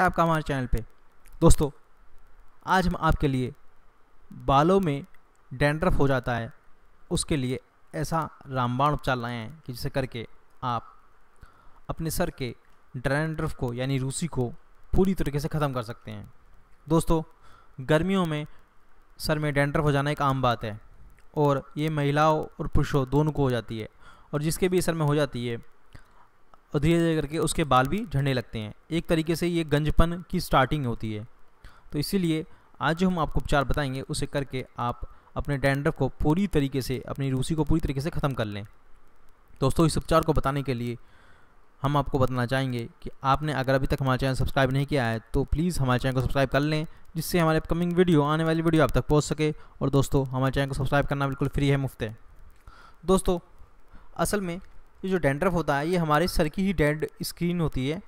है आपका हमारे चैनल पे दोस्तों आज हम आपके लिए बालों में डेंड्रफ हो जाता है उसके लिए ऐसा रामबाण उपचार लाए हैं कि जिसे करके आप अपने सर के डेंड्रफ को यानी रूसी को पूरी तरीके से ख़त्म कर सकते हैं दोस्तों गर्मियों में सर में डेंड्रफ हो जाना एक आम बात है और ये महिलाओं और पुरुषों दोनों को हो जाती है और जिसके भी सर में हो जाती है और धीरे धीरे करके उसके बाल भी झड़ने लगते हैं एक तरीके से ये गंजपन की स्टार्टिंग होती है तो इसीलिए आज जो हम आपको उपचार बताएंगे उसे करके आप अपने डैंड्रफ को पूरी तरीके से अपनी रूसी को पूरी तरीके से ख़त्म कर लें दोस्तों इस उपचार को बताने के लिए हम आपको बताना चाहेंगे कि आपने अगर अभी तक हमारा चैनल सब्सक्राइब नहीं किया है तो प्लीज़ हमारे चैनल को सब्सक्राइब कर लें जिससे हमारे अपकमिंग वीडियो आने वाली वीडियो आप तक पहुंच सके और दोस्तों हमारे चैनल को सब्सक्राइब करना बिल्कुल फ्री है मुफ्त है दोस्तों असल में ये जो डेंड्रफ होता है ये हमारे सर की ही डेड स्क्रीन होती है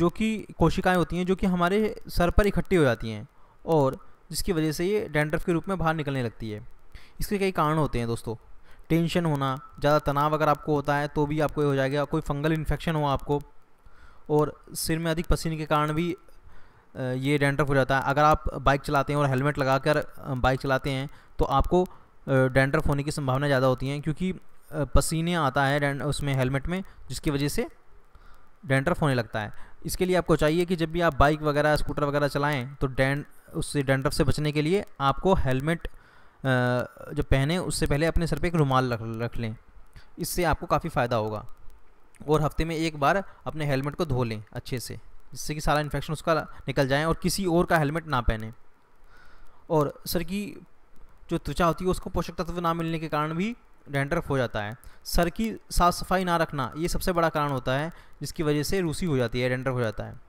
जो कि कोशिकाएं होती हैं जो कि हमारे सर पर इकट्ठी हो जाती हैं और जिसकी वजह से ये डेंड्रफ के रूप में बाहर निकलने लगती है इसके कई कारण होते हैं दोस्तों टेंशन होना ज़्यादा तनाव अगर आपको होता है तो भी आपको हो जाएगा कोई फंगल इन्फेक्शन हो आपको और सिर में अधिक पसीने के कारण भी ये डेंड्रफ हो जाता है अगर आप बाइक चलाते हैं और हेलमेट लगा कर बाइक चलाते हैं तो आपको डेंड्रफ होने की संभावना ज़्यादा होती है क्योंकि पसीने आता है उसमें हेलमेट में जिसकी वजह से डेंड्रफ होने लगता है इसके लिए आपको चाहिए कि जब भी आप बाइक वगैरह स्कूटर वगैरह चलाएं तो डेंड उससे डेंड्रफ से बचने के लिए आपको हेलमेट जो पहने उससे पहले अपने सर पे एक रुमाल रख रख लें इससे आपको काफ़ी फ़ायदा होगा और हफ्ते में एक बार अपने हेलमेट को धो लें अच्छे से जिससे कि सारा इन्फेक्शन उसका निकल जाए और किसी और का हेलमेट ना पहने और सर की जो त्वचा होती है उसको पोषक तत्व ना मिलने के कारण भी डेंड्रफ हो जाता है सर की साफ़ सफाई ना रखना ये सबसे बड़ा कारण होता है जिसकी वजह से रूसी हो जाती है डेंड्रफ हो जाता है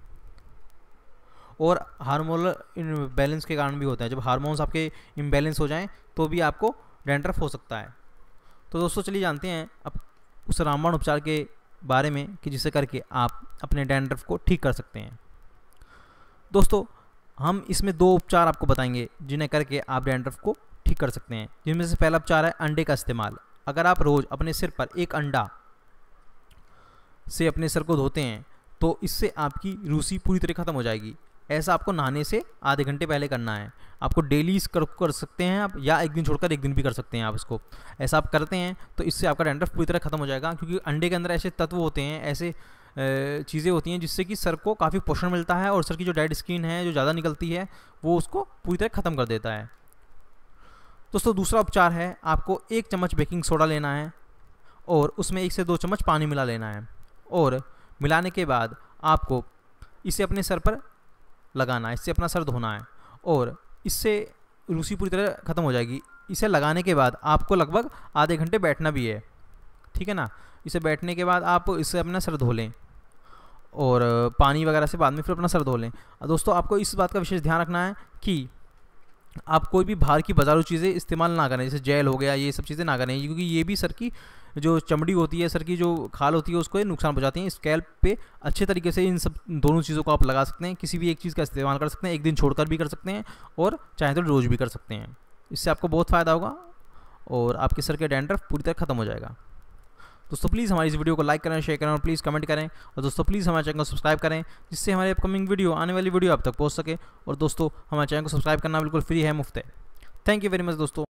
और हार्मोनल इम्बैलेंस के कारण भी होता है जब हार्मोन्स आपके इम्बैलेंस हो जाएं तो भी आपको डेंड्रफ हो सकता है तो दोस्तों चलिए जानते हैं अब उस रामबाण उपचार के बारे में कि जिसे करके आप अपने डेंड्रफ को ठीक कर सकते हैं दोस्तों हम इसमें दो उपचार आपको बताएंगे जिन्हें करके आप डेंड्रफ को ठीक कर सकते हैं जिनमें से पहला उपचार है अंडे का इस्तेमाल अगर आप रोज़ अपने सिर पर एक अंडा से अपने सिर को धोते हैं तो इससे आपकी रूसी पूरी तरह ख़त्म हो जाएगी ऐसा आपको नहाने से आधे घंटे पहले करना है आपको डेली कर, कर सकते हैं आप या एक दिन छोड़कर एक दिन भी कर सकते हैं आप इसको ऐसा आप करते हैं तो इससे आपका डैंड्रफ पूरी तरह ख़त्म हो जाएगा क्योंकि अंडे के अंदर ऐसे तत्व होते हैं ऐसे चीज़ें होती हैं जिससे कि सर को काफ़ी पोषण मिलता है और सर की जो डेड स्किन है जो ज़्यादा निकलती है वो उसको पूरी तरह ख़त्म कर देता है दोस्तों दूसरा उपचार है आपको एक चम्मच बेकिंग सोडा लेना है और उसमें एक से दो चम्मच पानी मिला लेना है और मिलाने के बाद आपको इसे अपने सर पर लगाना है इससे अपना सर धोना है और इससे रूसी पूरी तरह ख़त्म हो जाएगी इसे लगाने के बाद आपको लगभग आधे घंटे बैठना भी है ठीक है ना इसे बैठने के बाद आप इसे अपना सर धो लें और पानी वगैरह से बाद में फिर अपना सर धो लें दोस्तों आपको इस बात का विशेष ध्यान रखना है कि आप कोई भी बाहर की बाजारू चीज़ें इस्तेमाल ना करें जैसे जेल हो गया ये सब चीज़ें ना करें क्योंकि ये भी सर की जो चमड़ी होती है सर की जो खाल होती है उसको नुकसान पहुँचाती हैं स्कैल्प पे अच्छे तरीके से इन सब दोनों चीज़ों को आप लगा सकते हैं किसी भी एक चीज़ का इस्तेमाल कर सकते हैं एक दिन छोड़कर भी कर सकते हैं और चाहे तो रोज़ भी कर सकते हैं इससे आपको बहुत फ़ायदा होगा और आपके सर के डेंडर पूरी तरह ख़त्म हो जाएगा दोस्तों प्लीज़ हमारी इस वीडियो को लाइक करें शेयर करें और प्लीज़ कमेंट करें और दोस्तों प्लीज़ हमारे चैनल को सब्सक्राइब करें जिससे हमारे अपकमिंग वीडियो आने वाली वीडियो आप तक पहुँच सके और दोस्तों हमारे चैनल को सब्सक्राइब करना बिल्कुल फ्री है मुफ्त है थैंक यू वेरी मच दोस्तों